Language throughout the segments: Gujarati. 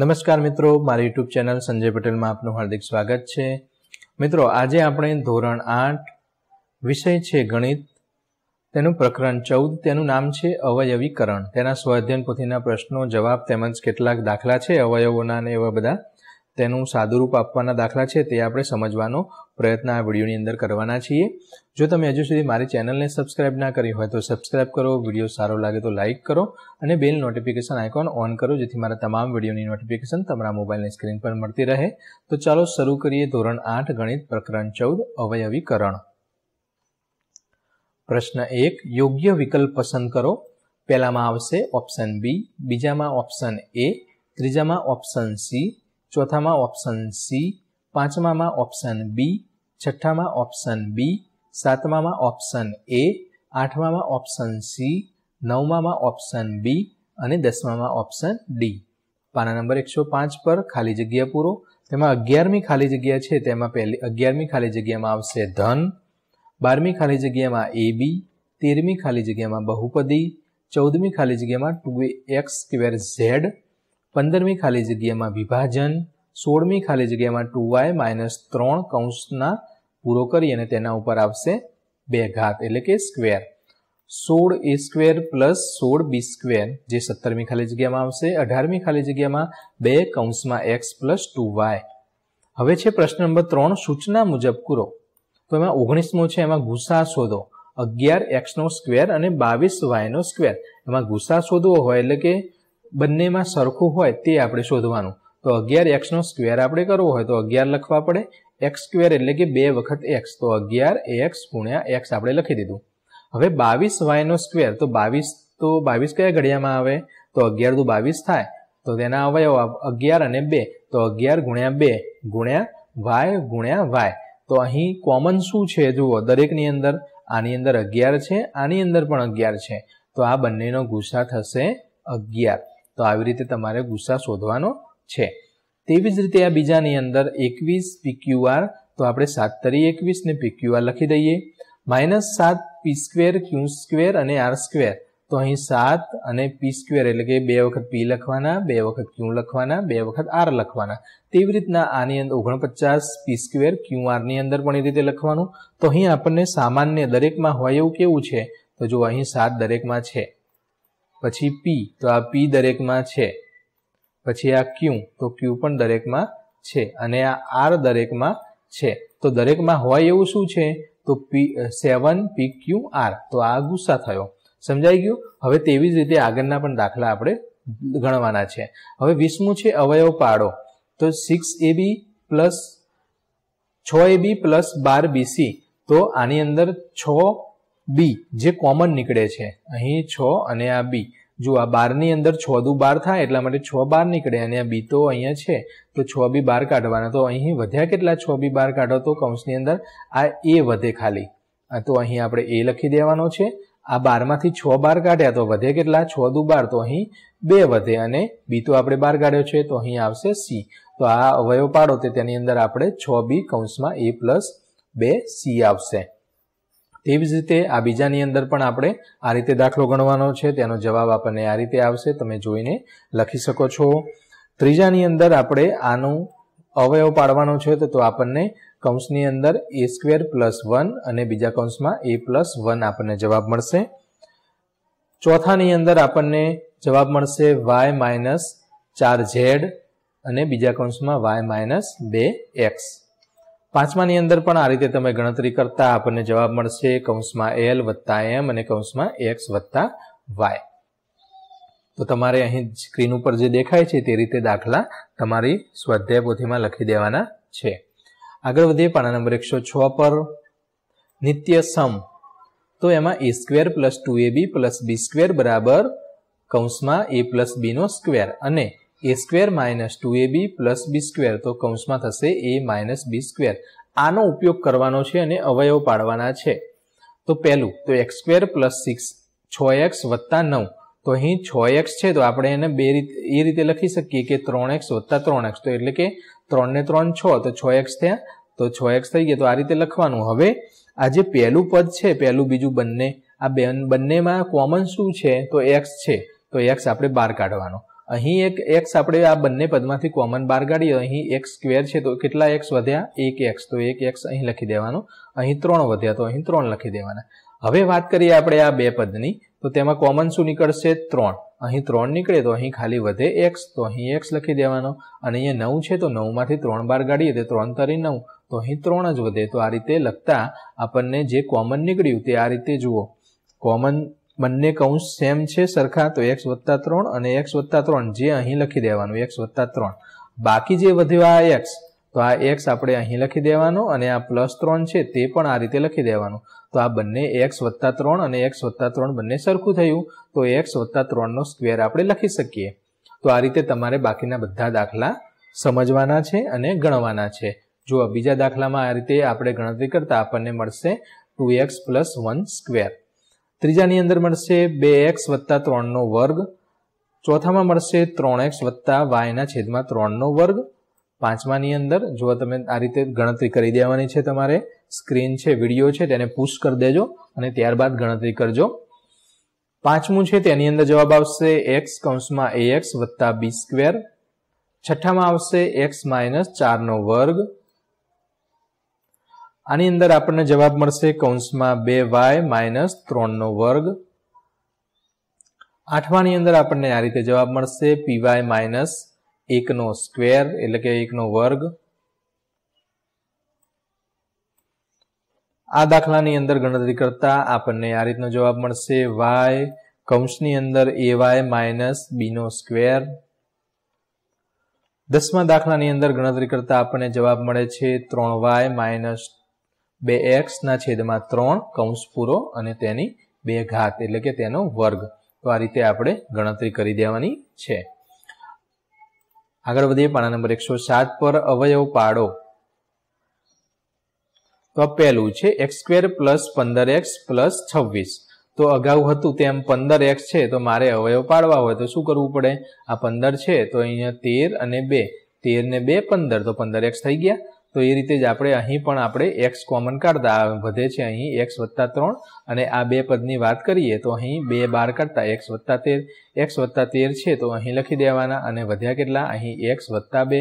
નમસ્કાર મિત્રો મારી યુટ્યુબ ચેનલ સંજય પટેલમાં આપનું હાર્દિક સ્વાગત છે મિત્રો આજે આપણે ધોરણ આઠ વિષય છે ગણિત તેનું પ્રકરણ ચૌદ તેનું નામ છે અવયવીકરણ તેના સ્વાધ્યન પોથીના પ્રશ્નો જવાબ તેમજ કેટલાક દાખલા છે અવયવોના અને એવા બધા તેનું સાદુરૂપ આપવાના દાખલા છે તે આપણે સમજવાનો પ્રયત્ન આ વિડીયોની અંદર કરવાના છીએ જો તમે હજુ સુધી મારી ચેનલને સબસ્ક્રાઇબ ના કરી હોય તો સબસ્ક્રાઇબ કરો વિડીયો સારો લાગે તો લાઇક કરો અને બેલ નોટિફિકેશન આઇકોન ઓન કરો જેથી મારા તમામ વિડીયોની નોટિફિકેશન તમારા મોબાઈલની સ્ક્રીન પર મળતી રહે તો ચાલો શરૂ કરીએ ધોરણ આઠ ગણિત પ્રકરણ ચૌદ અવયવીકરણ પ્રશ્ન એક યોગ્ય વિકલ્પ પસંદ કરો પહેલામાં આવશે ઓપ્શન બી બીજામાં ઓપ્શન એ ત્રીજામાં ઓપ્શન સી ચોથામાં ઓપ્શન સી પાંચમામાં ઓપ્શન બી છઠ્ઠામાં ઓપ્શન બી સાતમામાં ઓપ્શન એ આઠમામાં ઓપ્શન સી નવમામાં ઓપ્શન બી અને દસમામાં ઓપ્શન ડી પાના નંબર એકસો પાંચ પર ખાલી જગ્યા પૂરો તેમાં અગિયારમી ખાલી જગ્યા છે તેમાં પહેલી અગિયારમી ખાલી જગ્યામાં આવશે ધન બારમી ખાલી જગ્યામાં એ બી તેરમી ખાલી જગ્યામાં બહુપદી ચૌદમી ખાલી જગ્યામાં ટુ એક્સ સ્ક્વેર ઝેડ પંદરમી ખાલી જગ્યામાં વિભાજન સોળમી ખાલી જગ્યામાં ટુ વાય માઇનસ ત્રણ કૌંસના પૂરો કરી અને તેના ઉપર આવશે બે ઘાત એટલે કે સ્ક્વેર સોળ એ સ્ક્વેર પ્લસ સોળ બી સ્ક્વેર જે સત્તરમી ખાલી જગ્યામાં આવશે અઢારમી ખાલી જગ્યામાં બે કૌંસમાં એક્સ પ્લસ ટુ વાય હવે છે પ્રશ્ન નંબર ત્રણ સૂચના મુજબ પૂરો તો એમાં ઓગણીસમો છે એમાં ગુસા શોધો અગિયાર એક્સનો સ્ક્વેર અને બાવીસ વાયનો સ્ક્વેર એમાં ગુસા શોધવો હોય એટલે કે બંનેમાં સરખું હોય તે આપણે શોધવાનું તો અગિયાર એક્સનો સ્ક્વેર આપણે કરવો હોય તો અગિયાર લખવા પડે એક્સ સ્ક્વેર એટલે કે બે વખત એક્સ તો અગિયાર એક્સ ગુણ્યા એક્સ આપણે લખી દીધું હવે બાવીસ વાયનો સ્ક્વેર તો બાવીસ તો બાવીસ કયા ઘડિયામાં આવે તો અગિયાર દુ બાવીસ થાય તો તેના અવયવ અગિયાર અને બે તો અગિયાર ગુણ્યા બે ગુણ્યા વાય ગુણ્યા વાય તો અહીં કોમન શું છે જુઓ દરેકની અંદર આની અંદર અગિયાર છે આની અંદર પણ અગિયાર છે તો આ બંનેનો ગુસા થશે અગિયાર તો આવી રીતે તમારે ગુસ્સા શોધવાનો છે તેવી જ રીતે આ બીજાની અંદર એકવીસ પીક્યુઆર તો આપણે સાત તરી એકવીસને પીક્યુઆર લખી દઈએ માઇનસ સાત પી સ્ક્વેર ક્યુ સ્ક્વેર અને આર સ્ક્વેર તો અહીં સાત અને પી સ્ક્વેર એટલે કે બે વખત પી લખવાના બે વખત ક્યુ લખવાના બે વખત આર લખવાના તેવી રીતના આની અંદર ઓગણપચાસ પી સ્ક્વેર ક્યુ આરની અંદર પણ એ રીતે લખવાનું તો અહીં આપણને સામાન્ય દરેકમાં હોય એવું કેવું છે તો જો અહીં સાત દરેકમાં છે પછી પી તો આ પી દરેકમાં છે પછી આ ક્યુ તો ક્યુ પણ દરેકમાં છે અને આ આર દરેકમાં છે તો દરેકમાં હોય એવું શું છે તો પી સેવન પી ક્યુ આર તો આ ગુસ્સા થયો સમજાઈ ગયું હવે તેવી જ રીતે આગળના પણ દાખલા આપણે ગણવાના છે હવે વીસમું છે અવયવ પાડો તો સિક્સ એબી પ્લસ છ એબી પ્લસ બાર બીસી તો આની અંદર છ બી જે કોમન નીકળે છે અહીં છ અને આ બી જો આ બારની અંદર છ દુ બાર થાય એટલા માટે છ બાર નીકળે અને આ બી તો અહીંયા છે તો છ બી બાર કાઢવાના તો અહીં વધ્યા કેટલા છ બી બાર કાઢો તો કૌંસની અંદર આ એ વધે ખાલી તો અહીં આપણે એ લખી દેવાનો છે આ બારમાંથી છ બાર કાઢ્યા તો વધે કેટલા છ દુ બાર તો અહીં બે વધે અને બી તો આપણે બાર કાઢ્યો છે તો અહીં આવશે સી તો આ અવયવ પાડો તે તેની અંદર આપણે છ બી કૌંસમાં એ પ્લસ બે સી આવશે તેવી જ રીતે આ બીજાની અંદર પણ આપણે આ રીતે દાખલો ગણવાનો છે તેનો જવાબ આપણને આ રીતે આવશે તમે જોઈને લખી શકો છો ત્રીજાની અંદર આપણે આનું અવયવ પાડવાનો છે તો આપણને કૌંસની અંદર એ સ્ક્વેર પ્લસ વન અને બીજા કૌંસમાં એ પ્લસ વન આપણને જવાબ મળશે ચોથાની અંદર આપણને જવાબ મળશે વાય માઇનસ ચાર ઝેડ અને બીજા કૌંસમાં વાય માઇનસ બે એક્સ પાંચમાની અંદર પણ આ રીતે તમે ગણતરી કરતા આપણને જવાબ મળશે કૌંસમાં એલ વત્તા એમ અને કૌંસમાં એક્સ વત્તા વાય તો તમારે અહીં સ્ક્રીન ઉપર જે દેખાય છે તે રીતે દાખલા તમારી સ્વાધ્યાય પોથીમાં લખી દેવાના છે આગળ વધીએ પાણા નંબર એકસો છ પર નિત્ય સમ તો એમાં A square plus two A B plus B square બરાબર કૌંસમાં એ પ્લસ બીનો સ્ક્વેર અને A square minus two A B plus B square તો કૌંસમાં થશે એ માઇનસ બી સ્ક્વેર આનો ઉપયોગ કરવાનો છે અને અવયવ પાડવાના છે તો પહેલું તો એક્સ સ્ક્વેર પ્લસ સિક્સ છ એક્સ વત્તા નવ તો અહીં છ એક્સ છે તો આપણે એને બે રીતે એ રીતે લખી શકીએ કે ત્રણ એક્સ વત્તા ત્રણ એક્સ તો એટલે કે ત્રણને ત્રણ છ તો છ એક્સ થયા તો છ એક્સ થઈ ગયા તો આ રીતે લખવાનું હવે આ જે પહેલું પદ છે પહેલું બીજું બંને આ બંનેમાં કોમન શું છે તો એક્સ છે તો એક્સ આપણે બહાર કાઢવાનો અહીં એક એક્સ આપણે આ બંને પદમાંથી કોમન બહાર કાઢીએ અહીં એક સ્ક્વેર છે તો કેટલા એક્સ વધ્યા એક એક્સ તો એક એક્સ અહીં લખી દેવાનો અહીં ત્રણ વધ્યા તો અહીં ત્રણ લખી દેવાના હવે વાત કરીએ આપણે આ બે પદની તો તેમાં કોમન શું નીકળશે ત્રણ અહીં ત્રણ નીકળે તો અહીં ખાલી વધે એક્સ તો અહીં એક્સ લખી દેવાનો અને અહીંયા નવ છે તો નવમાંથી ત્રણ બાર કાઢીએ તો ત્રણ તરી નવ તો અહીં ત્રણ જ વધે તો આ રીતે લખતા આપણને જે કોમન નીકળ્યું તે આ રીતે જુઓ કોમન બંને કૌંસ સેમ છે સરખા તો એક્સ વત્તા ત્રણ અને એક્સ વત્તા ત્રણ જે અહીં લખી દેવાનું એક્સ વત્તા ત્રણ બાકી જે વધ્યો આ એક્સ તો આ એક્સ આપણે અહીં લખી દેવાનો અને આ પ્લસ ત્રણ છે તે પણ આ રીતે લખી દેવાનું તો આ બંને એક્સ વત્તા ત્રણ અને એક્સ વત્તા ત્રણ બંને સરખું થયું તો એક્સ વત્તા ત્રણનો સ્ક્વેર આપણે લખી શકીએ તો આ રીતે તમારે બાકીના બધા દાખલા સમજવાના છે અને ગણવાના છે જો બીજા દાખલામાં આ રીતે આપણે ગણતરી કરતા આપણને મળશે two X plus one square ત્રીજાની અંદર મળશે બે એક્સ વત્તા ત્રણનો વર્ગ ચોથામાં મળશે ત્રણ એક્સ વત્તા વાયના છેદમાં ત્રણનો વર્ગ પાંચમાની અંદર જો તમે આ રીતે ગણતરી કરી દેવાની છે તમારે સ્ક્રીન છે વિડીયો છે તેને પુશ કરી દેજો અને ત્યારબાદ ગણતરી કરજો પાંચમું છે તેની અંદર જવાબ આવશે એક્સ કૌંસમાં એ એક્સ વત્તા બી સ્ક્વેર છઠ્ઠામાં આવશે એક્સ માઇનસ ચારનો વર્ગ આની અંદર આપણને જવાબ મળશે કૌંસમાં બે વાય માઇનસ ત્રણનો વર્ગ આઠમાની અંદર આપણને આ રીતે જવાબ મળશે પીવાય માઇનસ એકનો સ્ક્વેર એટલે કે એકનો વર્ગ આ દાખલાની અંદર ગણતરી કરતા આપણને આ રીતનો જવાબ મળશે વાય કૌંસની અંદર એ વાય માઇનસ બીનો સ્ક્વેર દસમા દાખલાની અંદર ગણતરી કરતા આપણને જવાબ મળે છે ત્રણ વાય માઇનસ બે એક્સ એક્સના છેદમાં ત્રણ કૌંસ પૂરો અને તેની બે ઘાત એટલે કે તેનો વર્ગ તો આ રીતે આપણે ગણતરી કરી દેવાની છે આગળ વધીએ પાના નંબર એકસો સાત પર અવયવ પાડો તો પહેલું છે એક્સ સ્ક્વેર પ્લસ પંદર એક્સ પ્લસ છવ્વીસ તો અગાઉ હતું તેમ પંદર એક્સ છે તો મારે અવયવ પાડવા હોય તો શું કરવું પડે આ પંદર છે તો અહીંયા તેર અને બે તેર ને બે પંદર તો પંદર એક્સ થઈ ગયા તો એ રીતે જ આપણે અહીં પણ આપણે એક્સ કોમન કાઢતા વધે છે અહીં એક્સ વત્તા ત્રણ અને આ બે પદની વાત કરીએ તો અહીં બે બાર કાઢતા એક્સ વત્તા તેર એક્સ વત્તા તેર છે તો અહીં લખી દેવાના અને વધ્યા કેટલા અહીં એક્સ વત્તા બે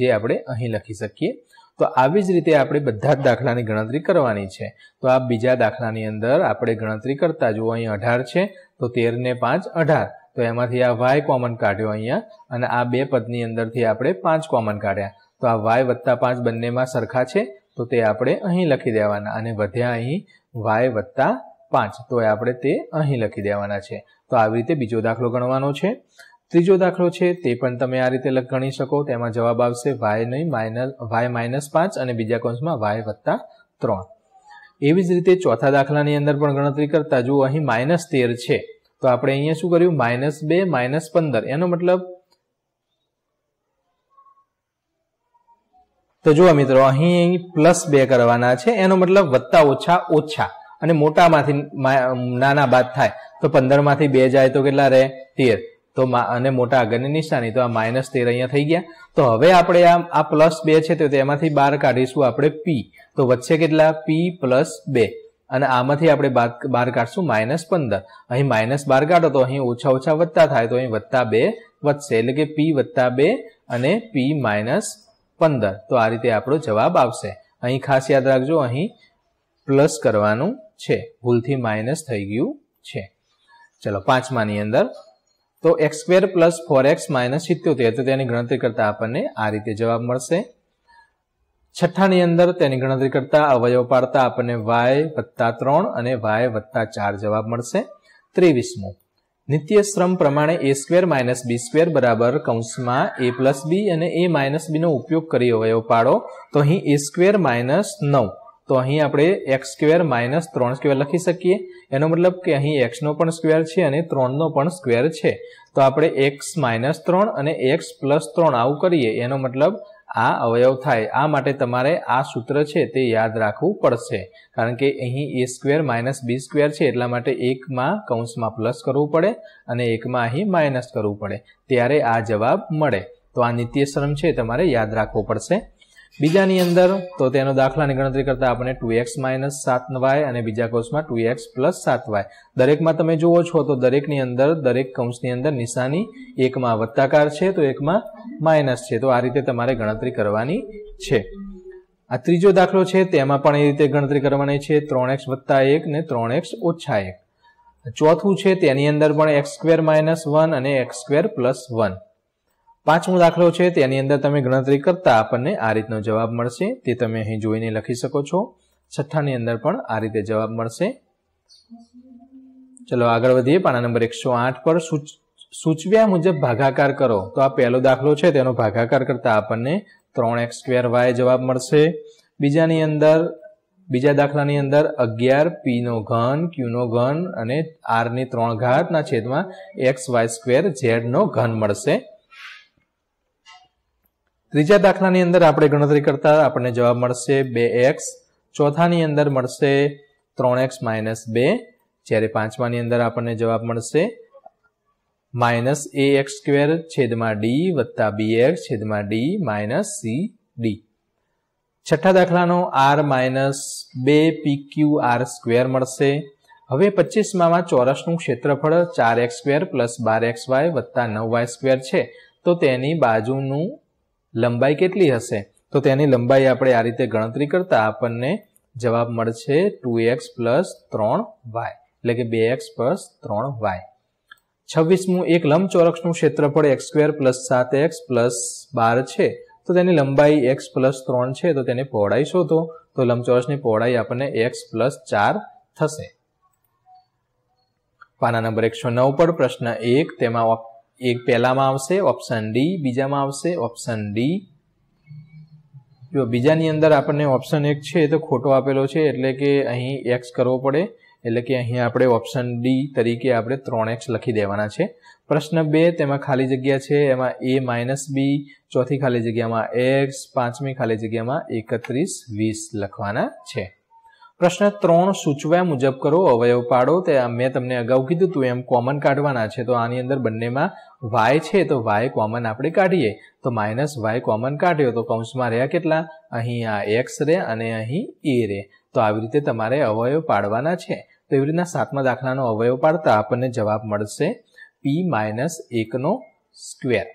જે આપણે અહીં લખી શકીએ તો આવી જ રીતે આપણે બધા જ દાખલાની ગણતરી કરવાની છે તો આ બીજા દાખલાની અંદર આપણે ગણતરી કરતા જો અહીં અઢાર છે તો તેરને પાંચ અઢાર તો એમાંથી આ વાય કોમન કાઢ્યો અહીંયા અને આ બે પદની અંદરથી આપણે પાંચ કોમન કાઢ્યા તો આ વાય વત્તા પાંચ બંનેમાં સરખા છે તો તે આપણે અહીં લખી દેવાના અને વધ્યા અહીં વાય વત્તા પાંચ તો આપણે તે અહીં લખી દેવાના છે તો આવી રીતે બીજો દાખલો ગણવાનો છે ત્રીજો દાખલો છે તે પણ તમે આ રીતે ગણી શકો તેમાં જવાબ આવશે વાય નહીં માઇનસ વાય માઇનસ પાંચ અને બીજા કૌંસમાં વાય વત્તા ત્રણ એવી જ રીતે ચોથા દાખલાની અંદર પણ ગણતરી કરતા જો અહીં માઇનસ તેર છે તો આપણે અહીંયા શું કર્યું માઇનસ બે માઇનસ પંદર એનો મતલબ તો જુઓ મિત્રો અહીં પ્લસ બે કરવાના છે એનો મતલબ વત્તા ઓછા ઓછા અને મોટામાંથી નાના બાદ થાય તો પંદરમાંથી બે જાય તો કેટલા રહે તેર તો અને મોટા આગળની નિશાની તો આ માઇનસ તેર અહીંયા થઈ ગયા તો હવે આપણે આ આ પ્લસ બે છે તો તેમાંથી બાર કાઢીશું આપણે પી તો વચ્ચે કેટલા પી પ્લસ બે અને આમાંથી આપણે બાર કાઢશું માઇનસ પંદર અહીં માઇનસ બાર કાઢો તો અહીં ઓછા ઓછા વધતા થાય તો અહીં વધતા બે વધશે એટલે કે પી વધતા બે અને પી માઇનસ પંદર તો આ રીતે આપણો જવાબ આવશે અહીં ખાસ યાદ રાખજો અહીં પ્લસ કરવાનું છે ભૂલથી માઇનસ થઈ ગયું છે ચલો પાંચમાની અંદર તો X square plus four X minus સિત્યોતેર તો તેની ગણતરી કરતા આપણને આ રીતે જવાબ મળશે છઠ્ઠાની અંદર તેની ગણતરી કરતા અવયવ પાડતા આપણને વાય વત્તા ત્રણ અને વાય વત્તા ચાર જવાબ મળશે ત્રેવીસમું નિત્ય શ્રમ પ્રમાણે A square minus B square બરાબર કૌંસમાં એ પ્લસ બી અને એ માઇનસ બીનો ઉપયોગ કરી અવયવ પાડો તો અહીં એ સ્ક્વેર માઇનસ નવ તો અહીં આપણે એક્સ સ્ક્વેર માઇનસ ત્રણ સ્ક્વેર લખી શકીએ એનો મતલબ કે અહીં એક્સનો પણ સ્ક્વેર છે અને ત્રણનો પણ સ્ક્વેર છે તો આપણે એક્સ માઇનસ ત્રણ અને એક્સ પ્લસ ત્રણ આવું કરીએ એનો મતલબ આ અવયવ થાય આ માટે તમારે આ સૂત્ર છે તે યાદ રાખવું પડશે કારણ કે અહીં A square minus B square છે એટલા માટે એકમાં કૌંસમાં પ્લસ કરવું પડે અને એકમાં અહીં માઇનસ કરવું પડે ત્યારે આ જવાબ મળે તો આ નિત્યશ્રમ છે તમારે યાદ રાખવો પડશે બીજાની અંદર તો તેનો દાખલાની ગણતરી કરતા આપણે ટુ એક્સ માઇનસ સાત વાય અને બીજા કોષમાં ટુ એક્સ પ્લસ સાત વાય દરેકમાં તમે જુઓ છો તો દરેકની અંદર દરેક કૌંસની અંદર નિશાની એકમાં વત્તાકાર છે તો એકમાં માઇનસ છે તો આ રીતે તમારે ગણતરી કરવાની છે આ ત્રીજો દાખલો છે તેમાં પણ એ રીતે ગણતરી કરવાની છે ત્રણ એક્સ વત્તા એક ને ત્રણ એક્સ ઓછા એક ચોથું છે તેની અંદર પણ એક્સ સ્ક્વેર માઇનસ વન અને એક્સ સ્ક્વેર પ્લસ વન પાંચમો દાખલો છે તેની અંદર તમે ગણતરી કરતા આપણને આ રીતનો જવાબ મળશે તે તમે અહીં જોઈને લખી શકો છો છઠ્ઠાની અંદર પણ આ રીતે જવાબ મળશે ચલો આગળ વધીએ પાના નંબર એકસો આઠ પર સૂચવ્યા મુજબ ભાગાકાર કરો તો આ પહેલો દાખલો છે તેનો ભાગાકાર કરતા આપણને ત્રણ એક્સ સ્ક્વેર વાય જવાબ મળશે બીજાની અંદર બીજા દાખલાની અંદર અગિયાર પી નો ઘન ક્યુનો ઘન અને આરની ત્રણ ઘાતના છેદમાં એક્સ વાય સ્ક્વેર ઝેડનો ઘન મળશે ત્રીજા દાખલાની અંદર આપણે ગણતરી કરતા આપણને જવાબ મળશે બે એક્સ ચોથાની અંદર મળશે ત્રણ એક્સ માઇનસ બે જ્યારે પાંચમાની અંદર આપણને જવાબ મળશે માઇનસ એ એક્સ સ્ક્વેર છેદમાં ડી વત્તા બી એક્સ છેદમાં ડી માઇનસ સી ડી છઠ્ઠા દાખલાનો આર માઇનસ બે પી ક્યુ આર સ્ક્વેર મળશે હવે પચીસમાં ચોરસનું ક્ષેત્રફળ ચાર એક્સ સ્ક્વેર પ્લસ બાર એક્સ વાય વત્તા નવ વાય સ્ક્વેર છે તો તેની બાજુનું લંબાઈ કેટલી હશે તો તેની લંબાઈ આપણે આ રીતે ગણતરી કરતા આપણને જવાબ મળશે ટુ એક્સ પ્લસ ત્રણ વાય એટલે કે બે એક્સ પ્લસ ત્રણ વાય છવ્વીસમું એક લંબચોરસનું ક્ષેત્રફળ એક્સ સ્ક્વેર પ્લસ સાત એક્સ પ્લસ બાર છે તો તેની લંબાઈ એક્સ પ્લસ ત્રણ છે તો તેની પહોળાઈ શોધો તો લંબચોરસની પહોળાઈ આપણને એક્સ પ્લસ ચાર થશે પાના નંબર એકસો નવ પર પ્રશ્ન એક તેમાં એક પહેલામાં આવશે ઓપ્શન ડી બીજામાં આવશે ઓપ્શન ડી જો બીજાની અંદર આપણને ઓપ્શન એક છે એ તો ખોટો આપેલો છે એટલે કે અહીં એક્સ કરવો પડે એટલે કે અહીં આપણે ઓપ્શન ડી તરીકે આપણે ત્રણ એક્સ લખી દેવાના છે પ્રશ્ન બે તેમાં ખાલી જગ્યા છે એમાં એ માઇનસ બી ચોથી ખાલી જગ્યામાં એક્સ પાંચમી ખાલી જગ્યામાં એકત્રીસ વીસ લખવાના છે પ્રશ્ન ત્રણ સૂચવ્યા મુજબ કરો અવયવ પાડો તે મેં તમને અગાઉ કીધું તું એમ કોમન કાઢવાના છે તો આની અંદર બંનેમાં વાય છે તો વાય કોમન આપણે કાઢીએ તો માઇનસ વાય કોમન કાઢ્યો તો કૌંસમાં રહ્યા કેટલા અહીં આ એક્સ રહે અને અહીં એ e રે તો આવી રીતે તમારે અવયવ પાડવાના છે તો એવી રીતના સાતમા દાખલાનો અવયવ પાડતા આપણને જવાબ મળશે પી માઇનસ એકનો સ્ક્વેર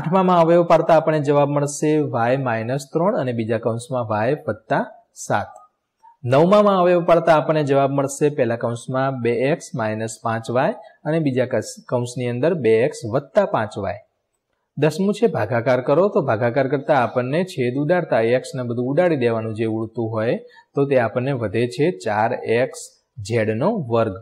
આઠમામાં અવયવ પાડતા આપણને જવાબ મળશે વાય માઇનસ ત્રણ અને બીજા કૌંસમાં વાય વત્તા સાત નવમામાં અવયવ પાડતા આપણને જવાબ મળશે પહેલા કૌંસમાં બે એક્સ માઇનસ પાંચ વાય અને બીજા કૌંસની અંદર બે એક્સ વત્તા પાંચ વાય દસમું છે ભાગાકાર કરો તો ભાગાકાર કરતા આપણને છેદ ઉડાડતા એક્સને બધું ઉડાડી દેવાનું જે ઉડતું હોય તો તે આપણને વધે છે ચાર એક્સ ઝેડનો વર્ગ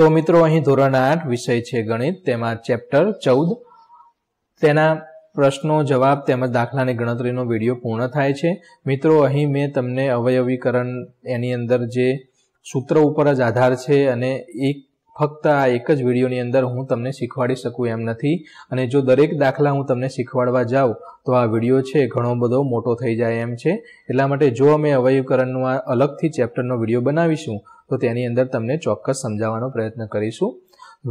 તો મિત્રો અહીં ધોરણ આઠ વિષય છે ગણિત તેમાં ચેપ્ટર ચૌદ તેના પ્રશ્નો જવાબ તેમજ દાખલાની ગણતરીનો વિડીયો પૂર્ણ થાય છે મિત્રો અહીં મેં તમને અવયવીકરણ એની અંદર જે સૂત્ર ઉપર જ આધાર છે અને એક ફક્ત આ એક જ વિડીયોની અંદર હું તમને શીખવાડી શકું એમ નથી અને જો દરેક દાખલા હું તમને શીખવાડવા જાઉં તો આ વિડીયો છે ઘણો બધો મોટો થઈ જાય એમ છે એટલા માટે જો અમે આ અલગથી ચેપ્ટરનો વિડીયો બનાવીશું તો તેની અંદર તમને ચોક્કસ સમજાવવાનો પ્રયત્ન કરીશું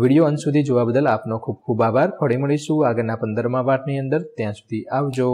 વિડીયો અંત સુધી જોવા બદલ આપનો ખૂબ ખૂબ આભાર ફરી મળીશું આગળના પંદરમા વાટની અંદર ત્યાં સુધી આવજો